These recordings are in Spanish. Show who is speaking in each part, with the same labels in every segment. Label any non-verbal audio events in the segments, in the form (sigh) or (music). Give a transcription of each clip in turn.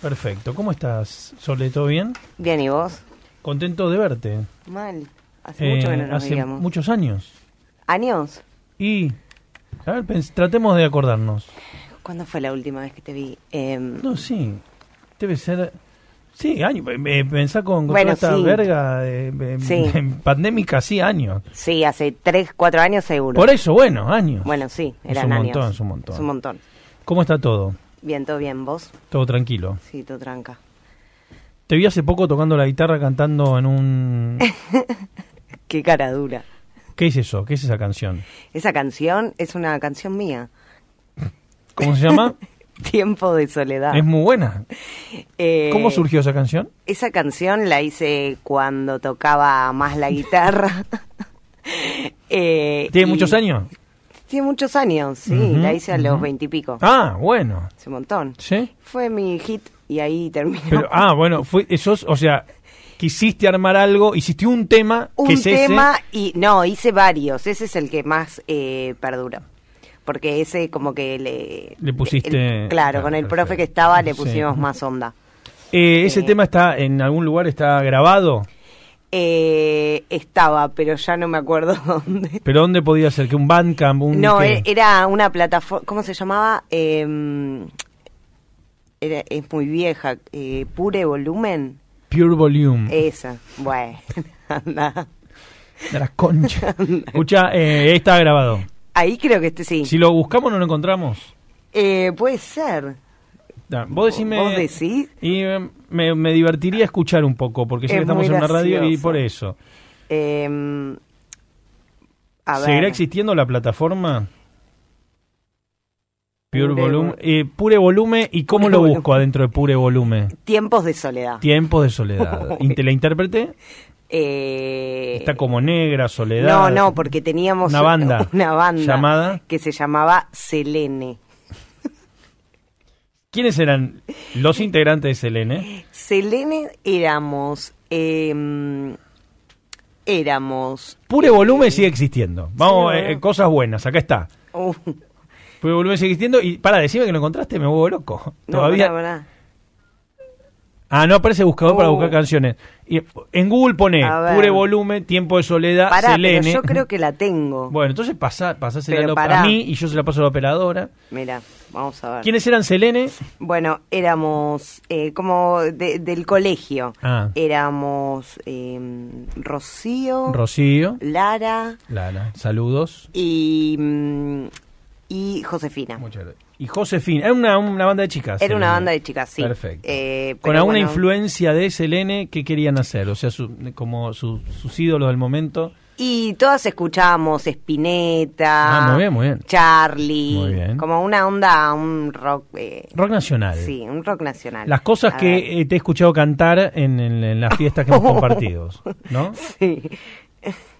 Speaker 1: Perfecto. ¿Cómo estás, Sole? ¿Todo bien?
Speaker 2: Bien, ¿y vos?
Speaker 1: Contento de verte.
Speaker 2: Mal. Hace eh, mucho que no nos
Speaker 1: muchos años.
Speaker 2: ¿Años? Y, a ver,
Speaker 1: tratemos de acordarnos.
Speaker 2: ¿Cuándo fue la última vez que te vi? Em, no, sí. Debe ser... Sí, años. Eh, eh, pensá con,
Speaker 1: con esta verga de, sí. pandémica, sí, años.
Speaker 2: Sí, hace tres, cuatro años seguro. Por eso, bueno, años. Bueno, sí, eran un Montón, es un montón, es un montón.
Speaker 1: ¿Cómo está todo?
Speaker 2: Bien, todo bien, ¿vos? Todo tranquilo. Sí, todo tranca.
Speaker 1: Te vi hace poco tocando la guitarra cantando en un...
Speaker 2: (laughs) Qué cara dura.
Speaker 1: ¿Qué es eso? ¿Qué es esa canción?
Speaker 2: Esa canción es una canción mía. ¿Cómo se llama? (laughs) Tiempo de soledad. Es muy buena. Eh, ¿Cómo surgió esa canción? Esa canción la hice cuando tocaba más la guitarra. (laughs) Eh, ¿Tiene muchos años? Tiene muchos años, sí, la hice a los veintipico. Ah, bueno. Hace un montón. Sí. Fue mi hit y ahí terminó.
Speaker 1: ah, bueno, fue, eso, o sea, quisiste armar algo, hiciste un tema. Un tema
Speaker 2: y no, hice varios, ese es el que más eh, perdura porque ese como que le... Le pusiste... claro, con el profe que estaba le pusimos más onda.
Speaker 1: Eh, ¿Ese eh, tema está en algún lugar, está grabado?
Speaker 2: Eh, estaba, pero ya no me acuerdo (laughs) dónde.
Speaker 1: ¿Pero dónde podía ser? ¿Que un Bandcamp? no, eh,
Speaker 2: era una plataforma, ¿cómo se llamaba? Eh, era, es muy vieja, eh, Pure Volumen.
Speaker 1: Pure Volume.
Speaker 2: Esa, bueno, (laughs)
Speaker 1: De concha. (laughs) Escucha, eh, está grabado.
Speaker 2: Ahí creo que este sí. Si
Speaker 1: lo buscamos, ¿no lo encontramos?
Speaker 2: Eh, puede ser. Vos decime. decís?
Speaker 1: Y eh, me, divertiría escuchar un poco, porque estamos en una radio y por eso.
Speaker 2: Em, ¿Seguirá
Speaker 1: existiendo la plataforma? Pure, Volume eh, pure volumen y cómo lo busco adentro de pure volumen.
Speaker 2: Tiempos de soledad.
Speaker 1: Tiempos de soledad. (laughs) la intérprete? Eh, Está como negra, soledad. No, no,
Speaker 2: porque teníamos una banda, (laughs) una banda llamada que se llamaba Selene.
Speaker 1: ¿Quiénes eran los integrantes de Selene?
Speaker 2: Selene éramos... Em, éramos...
Speaker 1: Pure Volumen eh, sigue existiendo. Vamos, eh, cosas buenas, acá está. Uh. Pure Volumen sigue existiendo. Y para, decime que lo encontraste, me vuelvo loco. Todavía... Ah, no aparece buscador para buscar uh. canciones. Y en Google pone pure volumen, tiempo de soledad, Selene. yo creo
Speaker 2: que la tengo. Bueno,
Speaker 1: entonces pasa, pasásela a mí y yo se la paso a la operadora.
Speaker 2: Mira, vamos a ver. ¿Quiénes eran Selene? Bueno, éramos eh, como del colegio. Ah. Éramos em, Rocío.
Speaker 1: Rocío.
Speaker 2: Lara.
Speaker 1: Lara, saludos.
Speaker 2: Y.
Speaker 1: Mm,
Speaker 2: y Josefina. Muchas gracias.
Speaker 1: Y Josefina, era una, banda de chicas. Era una banda
Speaker 2: de chicas, sí. Perfecto. Eh, Con alguna
Speaker 1: influencia de Selene, ¿qué querían hacer? O sea, como sus ídolos del momento.
Speaker 2: Y todas escuchábamos Spinetta, ah, Charlie, como una onda, un rock... Eh,
Speaker 1: rock nacional. Sí,
Speaker 2: un rock nacional. Las cosas que
Speaker 1: eh, te he escuchado cantar en, en las fiestas que hemos (laughs) oh. compartido, ¿no? Sí.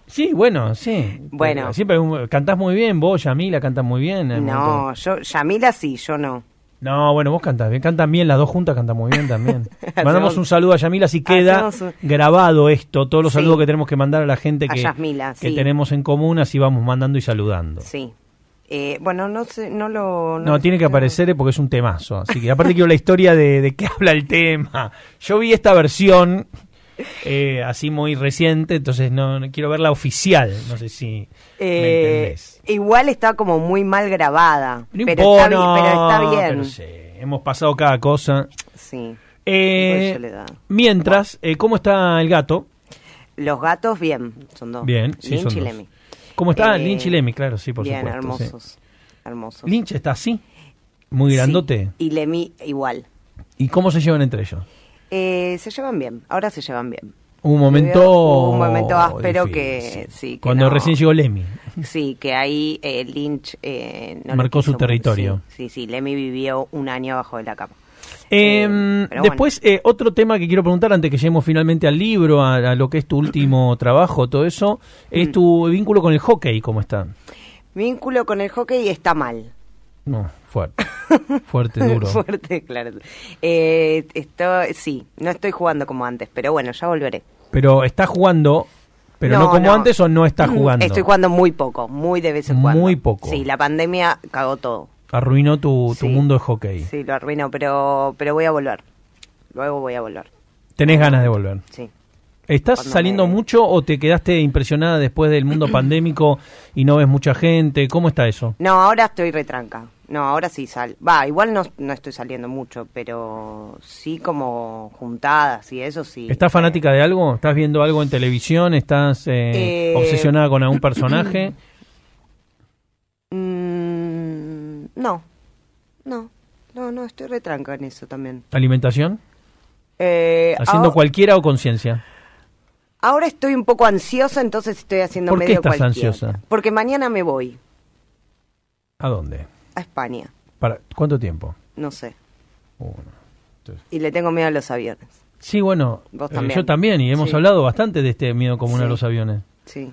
Speaker 1: Sí, bueno, sí. Bueno. Eh, siempre cantás muy bien, vos, Yamila, cantas muy bien. No,
Speaker 2: yo, Yamila sí, yo no.
Speaker 1: No, bueno, vos cantas bien, cantan bien, las dos juntas cantan muy bien también. (laughs) Mandamos un saludo a Yamila, si queda grabado esto, todos los saludos que tenemos que mandar a la gente que, tenemos en común, así vamos mandando y saludando.
Speaker 2: Sí. Eh, bueno, no no lo... No,
Speaker 1: tiene que aparecer porque es un temazo, así que aparte quiero la historia de, de qué (laughs) habla el tema. Yo vi esta versión eh, así muy reciente, entonces no, quiero ver la oficial, no sé si
Speaker 2: eh, entendés. Igual está como muy mal grabada, pero, está, pero, está,
Speaker 1: bien. hemos pasado cada cosa.
Speaker 2: Eh,
Speaker 1: mientras, ¿cómo está el gato?
Speaker 2: Los gatos bien, son dos. Bien, sí, ¿Cómo está Lynch y Lemi? Claro, sí, por supuesto. hermosos, Lynch está así,
Speaker 1: muy grandote.
Speaker 2: y Lemi igual.
Speaker 1: ¿Y cómo se llevan entre ellos?
Speaker 2: Eh, se llevan bien, ahora se llevan bien.
Speaker 1: Un momento. Un momento oh, áspero
Speaker 2: que. Cuando recién llegó Lemmy. Sí, que ahí eh, Lynch. Eh, Marcó su territorio. Sí, sí, Lemmy vivió un año abajo de la capa.
Speaker 1: Em, después, otro tema que quiero preguntar antes que lleguemos finalmente al libro, a, lo que es tu último (clears throat) trabajo, todo eso, es mm. tu vínculo con el hockey, ¿cómo está?
Speaker 2: vínculo con el hockey está mal.
Speaker 1: No, fuerte. (laughs) Fuerte, duro.
Speaker 2: fuerte, claro. Eh, esto, sí, no estoy jugando como antes, pero bueno, ya volveré.
Speaker 1: Pero está jugando, pero no, como antes o no está mm, jugando. Estoy jugando
Speaker 2: muy poco, muy de vez en cuando. Muy poco. Sí, la pandemia cagó todo.
Speaker 1: Arruinó tu, mundo de hockey.
Speaker 2: Sí, lo arruinó, pero, pero voy a volver. Luego voy a volver.
Speaker 1: ¿Tenés ganas de volver? Sí. ¿Estás saliendo mucho o te quedaste impresionada después del mundo (clears throat) pandémico y no ves mucha gente? ¿Cómo está eso?
Speaker 2: No, ahora estoy retranca. No, ahora sí sal. Va, igual no, no estoy saliendo mucho, pero sí como juntadas y eso sí. ¿Estás
Speaker 1: fanática de algo? ¿Estás viendo algo en televisión? ¿Estás eh, eh, obsesionada con algún (clears throat) personaje?
Speaker 2: Mm, no, no, no, no, estoy retranca en eso también.
Speaker 1: ¿Alimentación?
Speaker 2: Eh, ¿Haciendo
Speaker 1: cualquiera o conciencia?
Speaker 2: Ahora estoy un poco ansiosa, entonces estoy haciendo ¿Por medio qué estás ansiosa? Porque mañana me voy. ¿A dónde? A España.
Speaker 1: ¿Para cuánto tiempo?
Speaker 2: No sé. Y le tengo miedo a los aviones.
Speaker 1: Sí, bueno, eh, yo también, y hemos hablado bastante de este miedo común a los aviones. Sí.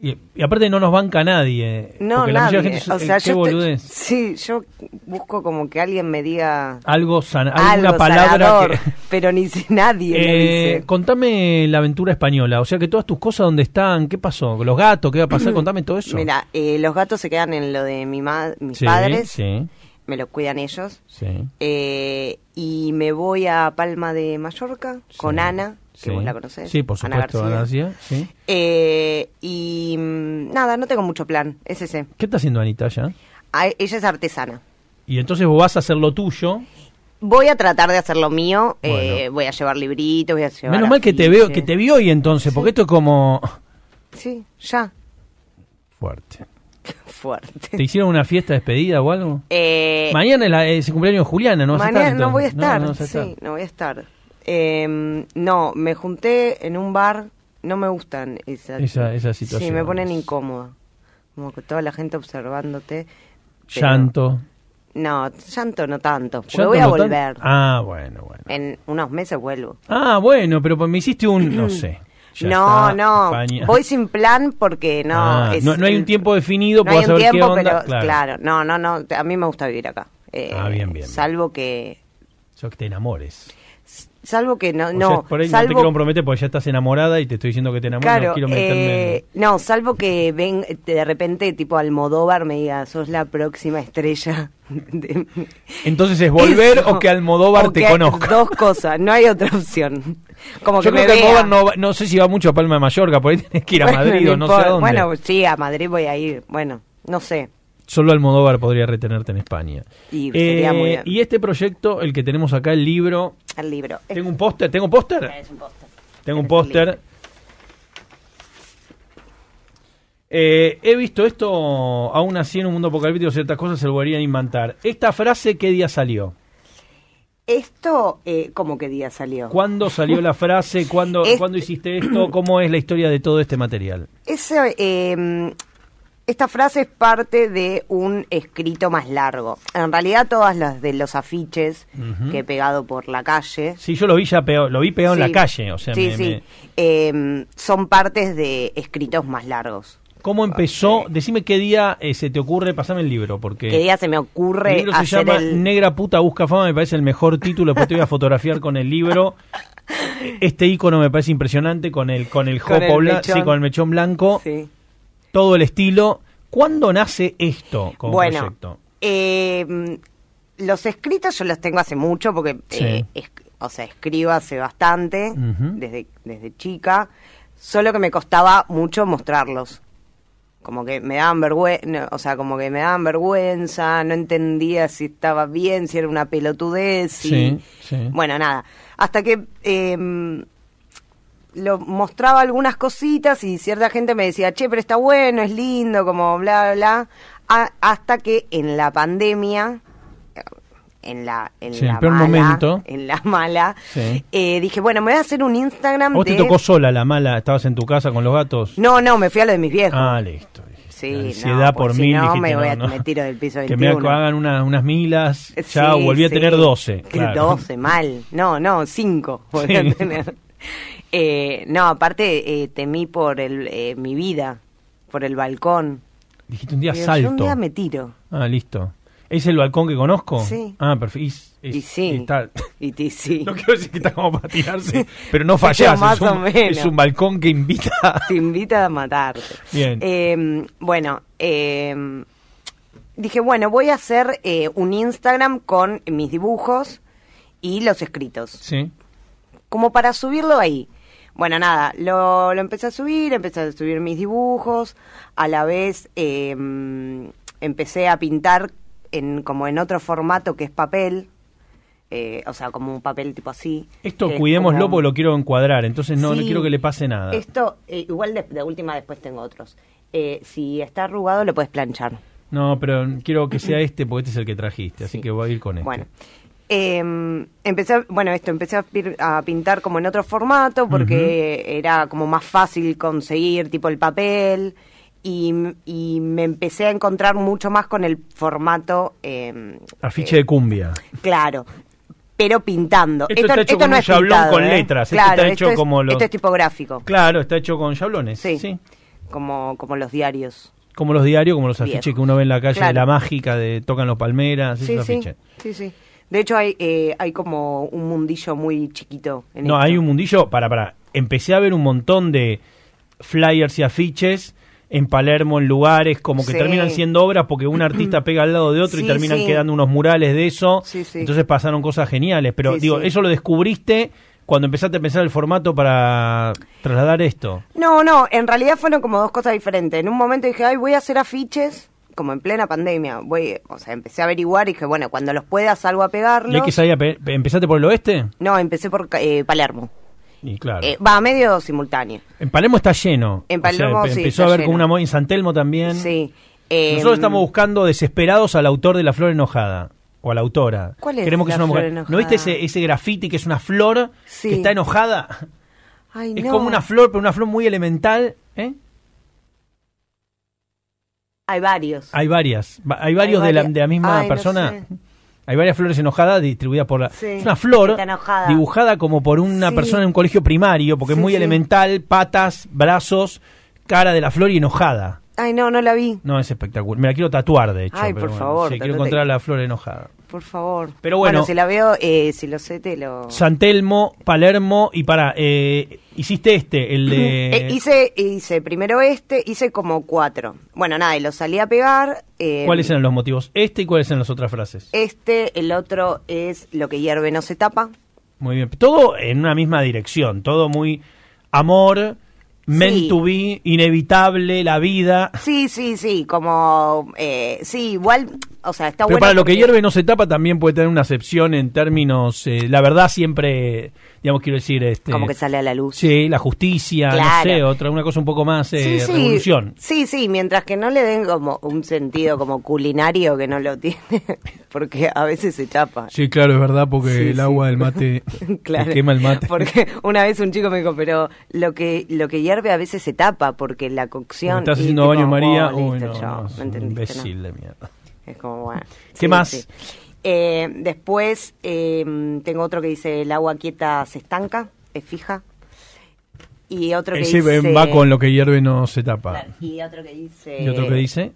Speaker 1: Y, aparte no nos banca nadie. Eh, no, nadie. La o eh, sea, yo
Speaker 2: sí, yo busco como que alguien me diga
Speaker 1: algo sana, alguna algo palabra
Speaker 2: pero ni si nadie me eh, dice.
Speaker 1: Contame la aventura española, o sea, que todas tus cosas dónde están, qué pasó, los gatos, qué va a pasar, (clears throat) contame todo eso.
Speaker 2: Mira, los gatos se quedan en lo de mi mis padres. Sí. Me los cuidan ellos. Sí. y me voy a Palma de Mallorca con Ana que vos la conocés. Sí, por supuesto, Ana eh, y mm, nada, no tengo mucho plan, es ese.
Speaker 1: ¿Qué está haciendo Anita ya?
Speaker 2: Ah, ella es artesana.
Speaker 1: Y entonces vos vas a hacer lo tuyo.
Speaker 2: Voy a tratar de hacer lo mío, eh, voy a llevar libritos, voy a llevar... Menos mal que te veo, que te
Speaker 1: vi hoy entonces, porque esto es como...
Speaker 2: Sí, ya. Fuerte. (laughs) Fuerte.
Speaker 1: ¿Te hicieron una fiesta despedida o algo?
Speaker 2: Eh,
Speaker 1: Mañana es, el cumpleaños de Juliana, ¿no? Vas a no voy a estar. sí,
Speaker 2: no voy a estar. Eh, no, me junté en un bar, no me gustan esas esa, esa situaciones. Sí, me ponen incómoda. Como que toda la gente observándote. Llanto. No, llanto no tanto. Porque voy a volver. Ah, bueno, bueno. En unos meses vuelvo.
Speaker 1: Ah, bueno, pero pues me hiciste un, no sé. no, no. Voy
Speaker 2: sin plan porque no. Ah, no, hay un
Speaker 1: tiempo definido. No hay tiempo, pero claro.
Speaker 2: No, no, no. A mí me gusta vivir acá. ah, bien, bien. Eh, salvo que.
Speaker 1: Yo que te enamores
Speaker 2: salvo que no, no, por no
Speaker 1: te porque ya estás enamorada y te estoy diciendo que te enamoras, no quiero meterme eh,
Speaker 2: No, salvo que ven, de repente tipo Almodóvar me diga, sos la próxima estrella. (laughs) Entonces es volver o que Almodóvar te conozca. Dos cosas, no hay otra opción. Como que que
Speaker 1: Almodóvar no, sé si va mucho a Palma de Mallorca, por ahí tienes que ir a Madrid o no sé dónde. Bueno,
Speaker 2: sí, a Madrid voy a ir, bueno, no sé
Speaker 1: solo Almodóvar podría retenerte en España.
Speaker 2: Eh,
Speaker 1: y, este proyecto, el que tenemos acá, el libro. El libro. Tengo un póster, ¿tengo póster?
Speaker 2: Es un póster. Tengo un póster.
Speaker 1: Eh, he visto esto, aún así en un mundo apocalíptico ciertas cosas se volverían a inventar. ¿Esta frase qué día salió?
Speaker 2: Esto, eh, ¿cómo qué día salió?
Speaker 1: ¿Cuándo salió la frase? (laughs) ¿Cuándo, hiciste esto? ¿Cómo es la historia de todo este material?
Speaker 2: Ese, esta frase es parte de un escrito más largo. En realidad todas las de los afiches que he pegado por la calle.
Speaker 1: Sí, yo lo vi ya pegado, lo vi pegado en la calle, o sea, sí, sí.
Speaker 2: Em, son partes de escritos más largos.
Speaker 1: ¿Cómo empezó? Decime qué día eh, se te ocurre, pasame el libro, porque... ¿Qué día
Speaker 2: se me ocurre El libro hacer se llama
Speaker 1: Negra puta busca fama, me parece el mejor título, porque te voy a fotografiar con el libro. Este icono me parece impresionante, con el, con el, con el con el mechón blanco. todo el estilo. ¿Cuándo nace esto como bueno, proyecto?
Speaker 2: Em, los escritos yo los tengo hace mucho porque, eh, o sea, escribo hace bastante, desde, desde chica, solo que me costaba mucho mostrarlos. Como que me daban vergüenza, o sea, como que me daban vergüenza, no entendía si estaba bien, si era una pelotudez, Sí, bueno, nada. Hasta que em, lo mostraba algunas cositas y cierta gente me decía, che, pero está bueno, es lindo, como bla, bla, bla. hasta que en la pandemia, en la, en la mala, en la mala, eh, dije, bueno, me voy a hacer un Instagram. ¿Vos te tocó
Speaker 1: sola la mala? ¿Estabas en tu casa con los gatos?
Speaker 2: No, no, me fui a lo de mis viejos. Ah, listo. Sí, pues por, mil. no, me, voy a, me tiro del piso Que me hagan
Speaker 1: unas milas. Ya volví a tener 12. 12,
Speaker 2: (laughs) mal. No, no, 5 volví a tener. (laughs) Eh, no, aparte eh, temí por el, eh, mi vida, por el balcón. Dijiste un día Pero salto. Yo un día me tiro.
Speaker 1: Ah, listo. ¿Es el balcón que conozco? Sí. Ah, perfecto. Y, sí. Está...
Speaker 2: (laughs) Y sí. (laughs) No quiero decir que está como para tirarse, pero no fallas es, un, es un balcón que invita. (laughs) Te invita a matarte. Bien. Em, bueno, em, dije, bueno, voy a hacer eh, un Instagram con mis dibujos y los escritos. Sí. Como para subirlo ahí. Bueno, nada, lo, empecé a subir, empecé a subir mis dibujos, a la vez em, empecé a pintar en, como en otro formato que es papel, eh, o sea, como un papel tipo así. Esto cuidémoslo porque
Speaker 1: lo quiero encuadrar, entonces no, no quiero que le pase nada.
Speaker 2: Esto, eh, igual de, última después tengo otros. Eh, si está arrugado, lo puedes planchar.
Speaker 1: No, pero quiero que sea este porque este es el que trajiste, así que voy a ir con este.
Speaker 2: Bueno, eh, empecé, bueno, esto, empecé a, pintar como en otro formato porque era como más fácil conseguir tipo el papel y, y, me empecé a encontrar mucho más con el formato... Em,
Speaker 1: afiche eh, de cumbia.
Speaker 2: Claro, pero pintando. Esto, está hecho con un yablón con ¿eh? letras, esto es, como tipográfico. Claro, está hecho con yablones, sí. Como, como los diarios
Speaker 1: como los diarios, como los afiches que uno ve en la calle, de la mágica, de tocan los palmeras, sí, Sí,
Speaker 2: sí. De hecho, hay, eh, hay como un mundillo muy chiquito. no,
Speaker 1: hay un mundillo, para, para. Empecé a ver un montón de flyers y afiches en Palermo, en lugares, como que terminan siendo obras porque un artista (clears throat) pega al lado de otro y terminan quedando unos murales de eso. Entonces pasaron cosas geniales. Pero digo, eso lo descubriste cuando empezaste a pensar el formato para trasladar esto.
Speaker 2: No, no, en realidad fueron como dos cosas diferentes. En un momento dije, ay, voy a hacer afiches como en plena pandemia, voy, o sea, empecé a averiguar y dije, bueno, cuando los pueda salgo a pegarlos. ¿Y
Speaker 1: empezaste por el oeste?
Speaker 2: No, empecé por eh, Palermo.
Speaker 3: Y
Speaker 1: claro. Eh,
Speaker 2: va medio simultáneo.
Speaker 1: En Palermo está lleno. En Palermo sí, Empezó a ver con una en San Telmo también. Sí.
Speaker 2: Nosotros em, estamos
Speaker 1: buscando desesperados al autor de La Flor Enojada. O a la autora. ¿Cuál es Queremos que es una mujer. Enojada? ¿No viste ese, ese graffiti que es una flor que está enojada?
Speaker 2: Ay, es como una
Speaker 1: flor, pero una flor muy
Speaker 2: elemental. ¿eh? Hay varios.
Speaker 1: Hay varias. Hay varios de, la, misma persona. Hay varias flores enojadas distribuidas por la. es una flor dibujada como por una persona en un colegio primario, porque es muy elemental: patas, brazos, cara de la flor y enojada.
Speaker 2: Ay, no, no la vi.
Speaker 1: No, es espectacular. Me la quiero tatuar, de hecho. Ay, por favor. quiero encontrar la flor enojada.
Speaker 2: Por favor. Pero bueno. bueno si la veo, eh, si lo sé, te lo.
Speaker 1: Santelmo, Palermo y para. Eh, Hiciste este, el de... Eh, hice,
Speaker 2: hice primero este, hice como cuatro. Bueno, nada, y lo salí a pegar. Eh, ¿Cuáles eran
Speaker 1: los motivos? Este y cuáles eran las otras frases.
Speaker 2: Este, el otro es lo que hierve no se tapa.
Speaker 1: Muy bien. Todo en una misma dirección, todo muy amor, meant to be, inevitable, la vida.
Speaker 2: Sí, sí, sí, como... Eh, sí, igual, o sea, está bueno. Pero para lo que hierve
Speaker 1: no se tapa también puede tener una excepción en términos, la verdad siempre digamos, quiero decir, este, como que sale a la luz. Sí, la justicia, no sé, otra, una cosa un poco más eh, sí. revolución.
Speaker 2: Sí, sí, mientras que no le den como un sentido como culinario que no lo tiene, (laughs) porque a veces se chapa. Sí,
Speaker 1: claro, es verdad, porque el agua del (laughs)
Speaker 2: mate quema el mate. Porque una vez un chico me dijo, pero lo que, lo que hierve a veces se tapa, porque la cocción... estás haciendo baño María, no, Es como, bueno. ¿Qué más? Eh, después eh, tengo otro que dice el agua quieta se estanca, es fija. Y otro eh, que dice... va con lo
Speaker 1: que hierve no se tapa.
Speaker 2: y otro que dice...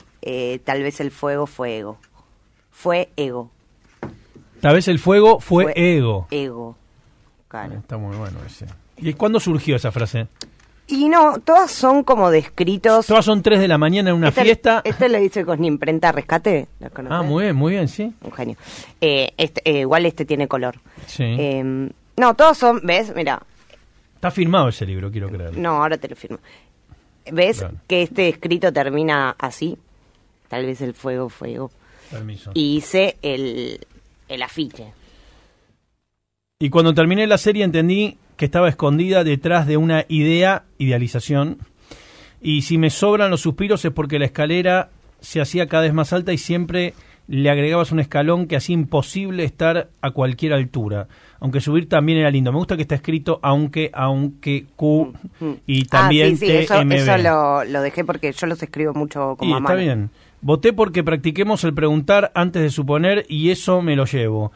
Speaker 2: tal vez el fuego fue ego. Fue ego.
Speaker 1: Tal vez el fuego fue, ego.
Speaker 2: Ego. Claro.
Speaker 1: Está muy bueno ese. ¿Y cuándo surgió esa frase?
Speaker 2: Y no, todas son como descritos. Todas son 3 de la mañana en una fiesta. Este lo dice con imprenta rescate. ah, muy bien, muy bien, sí. Un genio. Eh, este, eh, igual este tiene color. Sí. Em, no, todos son, ¿ves? Mira.
Speaker 1: Está firmado ese libro, quiero creer.
Speaker 2: No, ahora te lo firmo. ¿Ves que este escrito termina así? Tal vez el fuego, fuego. Y hice el, el afiche.
Speaker 1: Y cuando terminé la serie entendí que estaba escondida detrás de una idea, idealización, y si me sobran los suspiros es porque la escalera se hacía cada vez más alta y siempre le agregabas un escalón que hacía imposible estar a cualquier altura. Aunque subir también era lindo. Me gusta que está escrito aunque, aunque, Q mm, mm. y también ah, eso,
Speaker 2: lo, dejé porque yo los escribo mucho como y Está bien.
Speaker 1: Voté porque practiquemos el preguntar antes de suponer y eso me lo llevo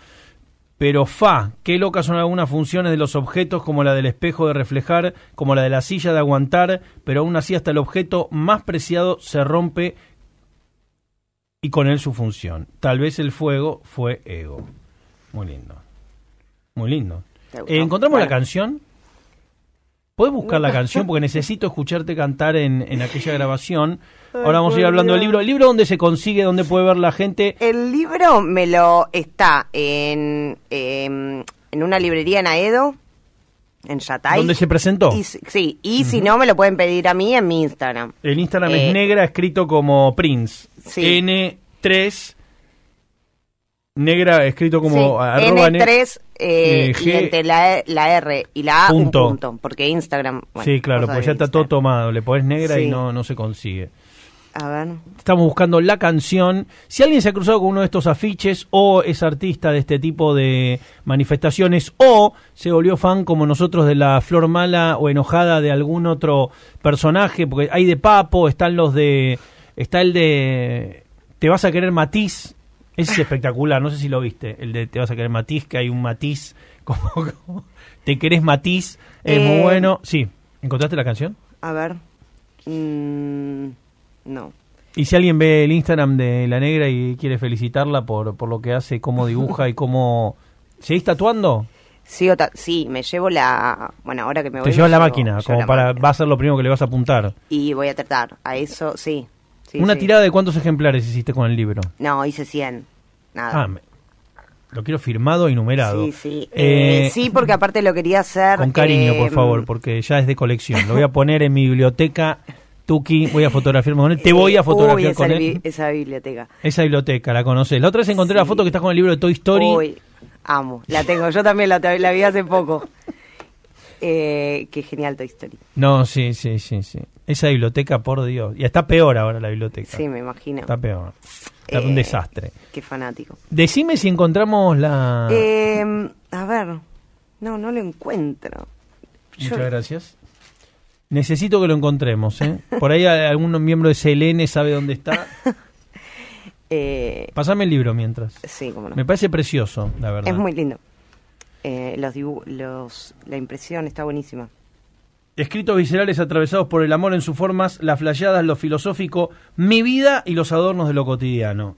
Speaker 1: pero fa, qué locas son algunas funciones de los objetos como la del espejo de reflejar, como la de la silla de aguantar, pero aún así hasta el objeto más preciado se rompe y con él su función. Tal vez el fuego fue ego. Muy lindo. Muy lindo. Eh, ¿Encontramos la canción? ¿Puedes buscar la canción? Porque necesito escucharte cantar en, aquella grabación. Ahora vamos a ir hablando del libro. ¿El libro dónde se consigue? ¿Dónde puede ver la
Speaker 2: gente? El libro me lo está en, em, en, una librería en Aedo, en Yatay. ¿Dónde se presentó? sí, y si no, me lo pueden pedir a mí en mi Instagram.
Speaker 1: El Instagram es eh, negra, escrito como Prince. Sí. N3 negra escrito como sí, N3 eh, eh, entre
Speaker 2: e, la, R y la A un punto, porque Instagram... sí, claro, pues ya está
Speaker 1: todo tomado, le pones negra y no, no se consigue. A ver. Estamos buscando la canción. Si alguien se ha cruzado con uno de estos afiches o es artista de este tipo de manifestaciones o se volvió fan como nosotros de la flor mala o enojada de algún otro personaje, porque hay de Papo, están los de... Está el de... Te vas a querer matiz, es espectacular, no sé si lo viste, el de te vas a querer matiz, que hay un matiz, (laughs) como, te querés matiz, es muy eh, bueno. Sí, ¿encontraste la canción?
Speaker 2: A ver, mm, no.
Speaker 1: Y si alguien ve el Instagram de La Negra y quiere felicitarla por, por lo que hace, cómo dibuja y cómo... ¿Seguís tatuando?
Speaker 2: Sí, sí, me llevo la... Bueno, ahora que me voy... Te llevas la máquina, como para...
Speaker 1: Va a ser lo primero que le vas a apuntar.
Speaker 2: Y voy a tratar, a eso sí. ¿Una tirada
Speaker 1: de cuántos ejemplares hiciste con el libro?
Speaker 2: No, hice 100. Nada.
Speaker 1: Ah, lo quiero firmado y numerado. Sí, sí. Eh, eh, sí,
Speaker 2: porque aparte lo quería hacer. Con cariño, por eh, favor,
Speaker 1: porque ya es de colección. Lo voy a poner en mi biblioteca. Tuki, voy a fotografiarme con él. Te voy a fotografiar con él.
Speaker 2: esa biblioteca.
Speaker 1: Esa biblioteca, la conoces. La otra vez encontré la foto que está con el libro de Toy Story.
Speaker 2: amo. La tengo. Yo también la, la vi hace poco eh, que genial tu historia
Speaker 1: No, sí, sí, sí, sí. Esa biblioteca, por Dios. Y está peor ahora la biblioteca. Sí, me imagino. Está peor. Está un eh,
Speaker 2: desastre. Qué fanático.
Speaker 1: Decime si encontramos la...
Speaker 2: Em, a ver. No, no lo encuentro. Muchas gracias.
Speaker 1: Necesito que lo encontremos. ¿eh? Por ahí algún miembro de Selene sabe dónde está. (laughs)
Speaker 2: Eh, pasame
Speaker 1: Pásame el libro mientras.
Speaker 2: Sí, Me
Speaker 1: parece precioso, la verdad. Es muy
Speaker 2: lindo. Eh, la impresión está buenísima.
Speaker 1: Escritos viscerales atravesados por el amor en sus formas, las flayadas, lo filosófico, mi vida y los adornos de lo cotidiano.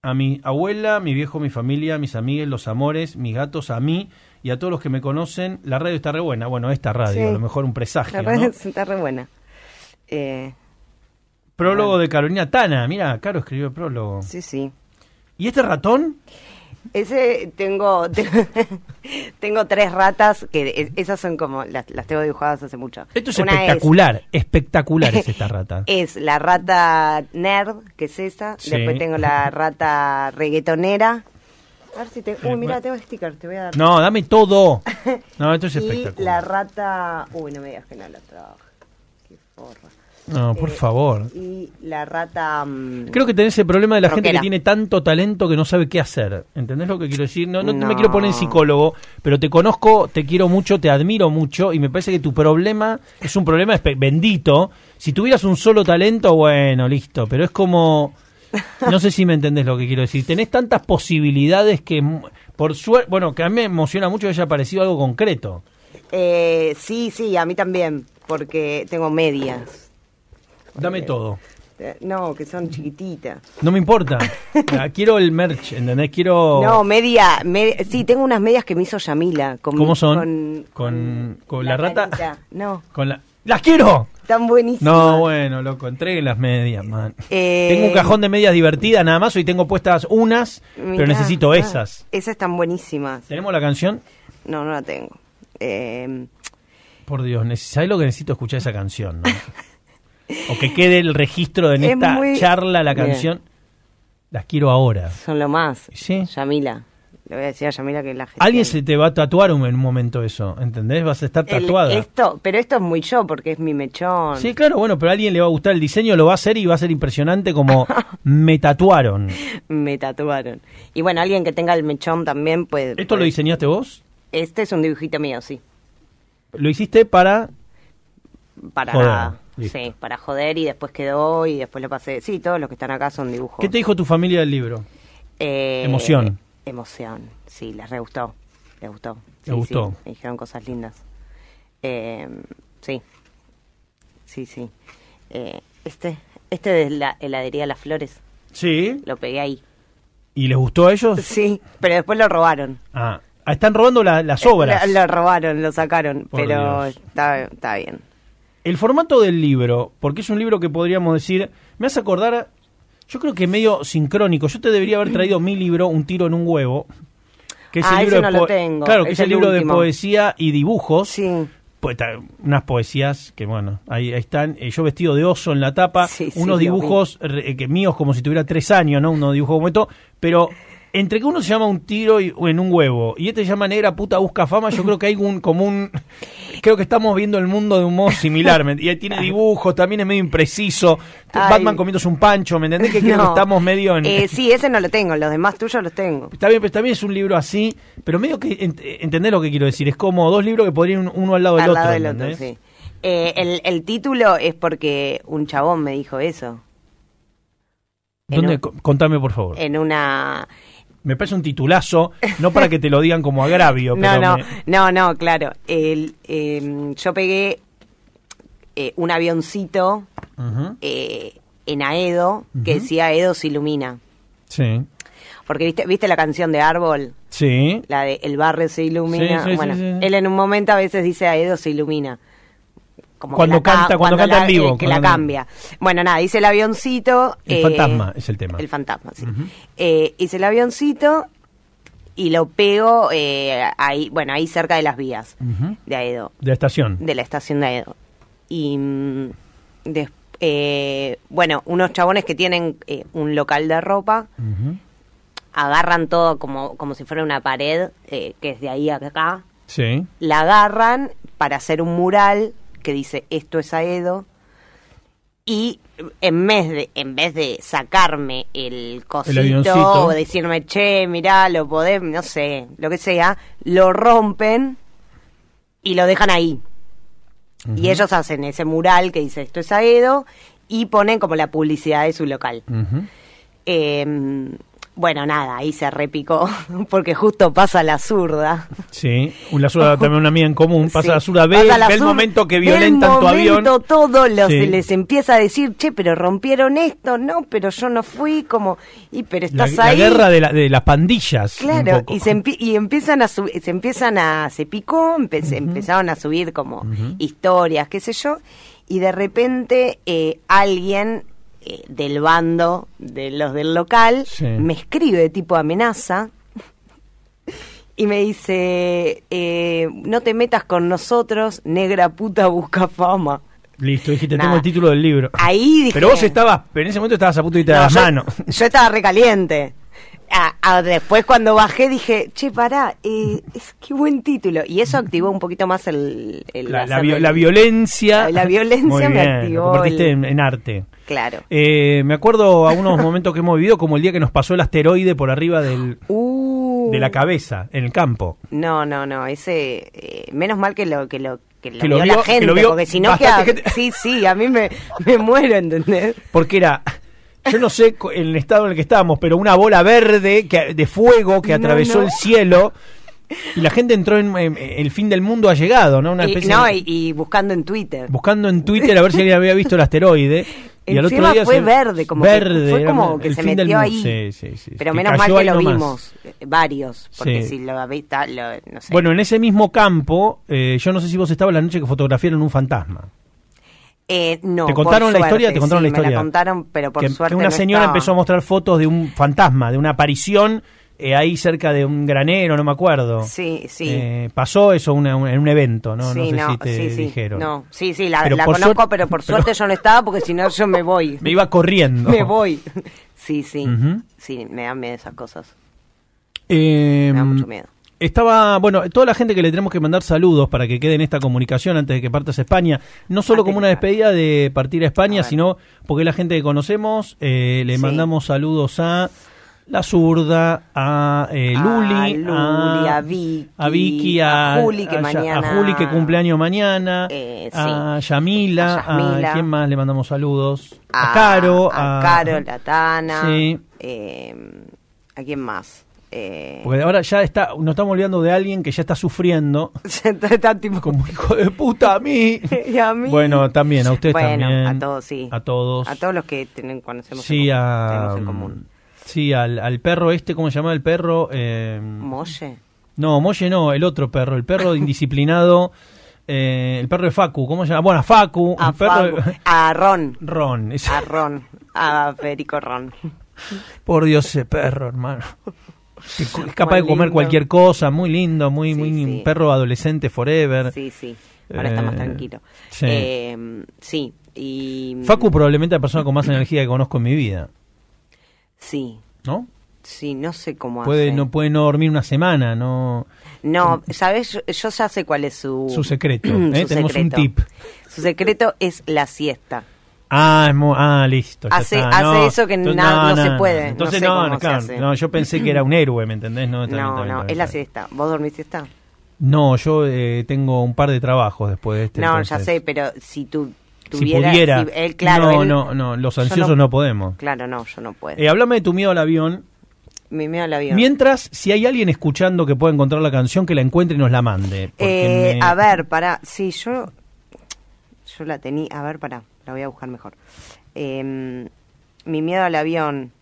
Speaker 1: A mi abuela, mi viejo, mi familia, mis amigos, los amores, mis gatos, a mí y a todos los que me conocen. La radio está re buena. Bueno, esta radio, a lo mejor un presagio. La radio
Speaker 2: está re buena. Eh,
Speaker 1: prólogo de Carolina Tana. Mira, Caro escribió
Speaker 2: el prólogo. Sí, sí. ¿Y este ratón? Ese tengo, (laughs) tengo tres ratas que e, esas son como las, las tengo dibujadas hace mucho. Esto es espectacular,
Speaker 1: espectacular es (laughs) esta rata.
Speaker 2: Es la rata nerd, que es esa. Después tengo la (laughs) rata reggaetonera. A ver si te. Uy, eh, mira, tengo sticker, te voy a dar.
Speaker 1: No, dame todo. No, esto es espectacular. Y
Speaker 2: la rata. Uy, no me digas que no la trabajo, Qué
Speaker 1: forra. No, por eh, favor.
Speaker 2: Y la rata. Mm, Creo
Speaker 1: que tenés el problema de la gente que tiene tanto talento que no sabe qué hacer. ¿Entendés lo que quiero decir? No, no, me quiero poner en psicólogo, pero te conozco, te quiero mucho, te admiro mucho y me parece que tu problema es un problema bendito. Si tuvieras un solo talento, bueno, listo, pero es como. No sé si me entendés lo que quiero decir. Tenés tantas posibilidades que, mm, por suerte, bueno, que a mí me emociona mucho que haya aparecido algo concreto.
Speaker 2: Eh, sí, sí, a mí también, porque tengo medias. Dame eh, todo. Eh, no, que son chiquititas.
Speaker 1: No me importa. (laughs) Ah, quiero el merch, ¿entendés? Quiero. No,
Speaker 2: media, sí, tengo unas medias que me hizo Yamila. Con,
Speaker 1: ¿Cómo son? Con, mm, la, rata. No. Con la...
Speaker 2: ¡Las quiero! Están buenísimas. No,
Speaker 1: bueno, loco, entreguen las medias, man. Eh, tengo un cajón de medias divertidas nada más. Hoy tengo puestas unas, pero necesito ah, esas.
Speaker 2: Esas están buenísimas. ¿Tenemos la canción? No, no la tengo.
Speaker 1: Por Dios, ¿sabes lo que necesito escuchar esa canción? ¿no? (laughs) (laughs) o que quede el registro de en esta charla la canción. Las quiero ahora. Son
Speaker 2: lo más. ¿Sí? Yamila. Le voy a decir a Yamila que la gente.
Speaker 1: Alguien se te va a tatuar en un momento eso, ¿entendés? Vas a estar tatuada.
Speaker 2: esto, pero esto es muy yo, porque es mi mechón. Sí,
Speaker 1: claro, bueno, pero a alguien le va a gustar el diseño, lo va a hacer y va a ser impresionante como (laughs) me tatuaron.
Speaker 2: me tatuaron. Y bueno, alguien que tenga el mechón también puede. ¿Esto lo diseñaste vos? Este es un dibujito mío, sí.
Speaker 1: ¿Lo hiciste para.?
Speaker 2: Para nada. Sí, para joder y después quedó y después lo pasé. Sí, todos los que están acá son dibujos. ¿Qué te
Speaker 1: dijo tu familia del libro?
Speaker 2: Eh, emoción. Emoción, sí, les re gustó. Les gustó. Les gustó. me dijeron cosas lindas. Eh, sí, sí, sí. Eh, este, este de la heladería Las Flores. Sí. Lo pegué ahí. ¿Y les gustó a ellos? Sí, pero después lo robaron. Ah, están robando las obras. Lo, robaron, lo sacaron, pero está bien.
Speaker 1: El formato del libro, porque es un libro que podríamos decir, me hace acordar, yo creo que medio sincrónico. Yo te debería haber traído mi libro, Un tiro en un huevo, que es ah, no lo tengo. Claro, que es, el, libro de poesía y dibujos. Sí. Pues, unas poesías que, bueno, ahí, están. Eh, yo vestido de oso en la tapa, unos dibujos eh, que míos como si tuviera tres años, ¿no? Unos dibujos como esto, pero entre que uno se llama un tiro en un huevo y este se llama negra puta busca fama, yo creo que hay un común. Creo que estamos viendo el mundo de un modo similar. Y ahí tiene dibujos, también es medio impreciso. Batman comiéndose un pancho, ¿me entendés? Que creo estamos medio en. Eh, sí,
Speaker 2: ese no lo tengo, los demás tuyos los tengo. Está
Speaker 1: bien, pero también es un libro así, pero medio que. entendés lo que quiero decir. Es como dos libros que podrían uno al lado del otro. Lado sí.
Speaker 2: Eh, el, título es porque un chabón me dijo eso.
Speaker 1: ¿Dónde? contame, por favor.
Speaker 2: En una
Speaker 1: me parece un titulazo, no para que te lo digan como agravio. (laughs) no,
Speaker 2: no, no, claro. Em, yo pegué eh, un avioncito eh, en Aedo que decía Aedo se ilumina. Sí. Porque viste, la canción de Árbol. Sí. La de El barrio se ilumina. bueno, él en un momento a veces dice Aedo se ilumina cuando, canta, cuando, canta, en vivo. Eh, que, la cambia. Bueno, nada, hice el avioncito. El eh, fantasma es el tema. El fantasma, sí. Eh, hice el avioncito y lo pego ahí, bueno, ahí cerca de las vías de Aedo. De la estación. De la estación de Aedo. Y mm, bueno, unos chabones que tienen un local de ropa. Agarran todo como, como si fuera una pared, que es de ahí a acá. Sí. La agarran para hacer un mural que dice esto es Aedo y eh, en vez de en vez de sacarme el cosito o decirme che mirá lo podés no sé lo que sea lo rompen y lo dejan ahí y ellos hacen ese mural que dice esto es Aedo y ponen como la publicidad de su local bueno, nada, ahí se repicó, (laughs) porque justo pasa la zurda.
Speaker 1: Sí, la zurda (laughs) también una mía en común, pasa la zurda, B, la el momento que violentan momento, tu avión.
Speaker 2: todo los, les empieza a decir, che, pero rompieron esto, no, pero yo no fui, como, y pero estás la, ahí. La guerra
Speaker 1: de, las pandillas. Claro, y,
Speaker 2: se y empiezan a subir, se empiezan a, se picó, empezaron a subir como historias, qué sé yo, y de repente eh, alguien eh, del bando de los del local, me escribe tipo amenaza (laughs) y me dice, eh, no te metas con nosotros, negra puta busca fama.
Speaker 1: Listo, dijiste, tengo el título del libro. Ahí Pero vos estabas, pero en ese momento estabas a punto de irte a la mano.
Speaker 2: Yo estaba recaliente después cuando bajé dije, che, pará, eh, es, qué buen título. Y eso activó un poquito más el... la, la,
Speaker 1: violencia. La, (laughs)
Speaker 2: violencia me activó. Lo en, arte. Claro.
Speaker 1: Eh, me acuerdo a unos momentos que hemos vivido, como el día que nos pasó el asteroide por arriba del...
Speaker 2: Uh. de la
Speaker 1: cabeza, en el campo.
Speaker 2: No, no, no, ese... Eh, menos mal que lo... Que lo que lo, vio, la gente, porque si no, que sí, sí, a mí me, me muero, ¿entendés? Porque era yo no sé el estado
Speaker 1: en el que estábamos, pero una bola verde que, de fuego que atravesó el cielo. Y la gente entró en, el fin del mundo ha llegado, ¿no? Una especie y, no,
Speaker 2: y, buscando en Twitter.
Speaker 1: Buscando en Twitter a ver si alguien había visto el asteroide. (laughs) Y al otro día fue verde, como verde, fue como que se metió ahí. Pero menos mal que lo vimos
Speaker 2: eh, varios, porque si lo habéis no sé. Bueno, en
Speaker 1: ese mismo campo, eh, yo no sé si vos estabas la noche que fotografiaron un fantasma.
Speaker 2: Eh, ¿Te contaron la historia? Te contaron la historia. Me la contaron, pero por suerte. una señora empezó a
Speaker 1: mostrar fotos de un fantasma, de una aparición eh, ahí cerca de un granero, no me acuerdo. Sí,
Speaker 2: sí. Eh,
Speaker 1: pasó eso en un evento, ¿no? no, sé si te dijeron.
Speaker 2: sí, sí, la, conozco, pero por (laughs) suerte yo no estaba porque si no yo me voy. (laughs) me iba
Speaker 1: corriendo. me
Speaker 2: voy. (laughs) Sí, sí. Sí, me dan miedo esas cosas.
Speaker 1: Em, me da mucho miedo. Estaba, bueno, toda la gente que le tenemos que mandar saludos para que quede en esta comunicación antes de que partas a España, no solo como una despedida de partir a España, sino porque la gente que conocemos, eh, le mandamos saludos a La Zurda, a eh, Luli, a, Vicky, a, Juli, que mañana... Juli cumpleaños mañana, eh, a Yamila, a, quién más le mandamos saludos, a, Caro, a, Caro, Latana, ¿a
Speaker 2: quién más? Eh, Porque
Speaker 1: ahora ya está, nos estamos olvidando de alguien que ya está sufriendo. (laughs) Como hijo de puta a mí.
Speaker 2: (laughs) a Bueno,
Speaker 1: también, a ustedes también. a
Speaker 2: todos, sí. A todos. A todos los que tienen, conocemos
Speaker 1: sí, a... Mm, sí, al, perro este, ¿cómo se llama el perro? Eh...
Speaker 2: Molle.
Speaker 1: No, Molle no, el otro perro, el perro indisciplinado. (laughs) Eh, el perro de Facu, ¿cómo se llama? Bueno, a Facu. A,
Speaker 2: Ron. Ron. A Ron. A Federico Ron.
Speaker 1: Por Dios, ese perro, hermano. Es capaz de comer cualquier cosa, muy lindo, muy, muy perro adolescente forever. Sí, sí. Ahora está más eh, tranquilo. Eh,
Speaker 2: sí. Y... Facu
Speaker 1: probablemente la persona con más energía que conozco en mi vida.
Speaker 2: Sí. ¿No? Sí, no sé cómo puede, No
Speaker 1: puede no dormir una semana, no...
Speaker 2: No, sabes, yo, ya sé cuál es su... Su secreto, (clears throat) ¿eh? Tenemos un tip. Su secreto es la siesta.
Speaker 1: Ah, ah, listo. hace, eso que no, se puede. Entonces, no, yo pensé que era un héroe, ¿me entendés? No, no, es
Speaker 2: la ¿Vos dormís esta?
Speaker 1: No, yo eh, tengo un par de trabajos después de este. No, ya sé,
Speaker 2: pero si tú Tuviera, él, claro, no,
Speaker 1: no, no, los ansiosos no, podemos.
Speaker 2: Claro, no, yo no puedo.
Speaker 1: Y eh, háblame de tu miedo al avión.
Speaker 2: Mi miedo al avión. Mientras,
Speaker 1: si hay alguien escuchando que pueda encontrar la canción, que la encuentre y nos la mande. Eh, a
Speaker 2: ver, para, sí, yo, yo la tenía, a ver, para la voy a buscar mejor. Em, mi miedo al avión.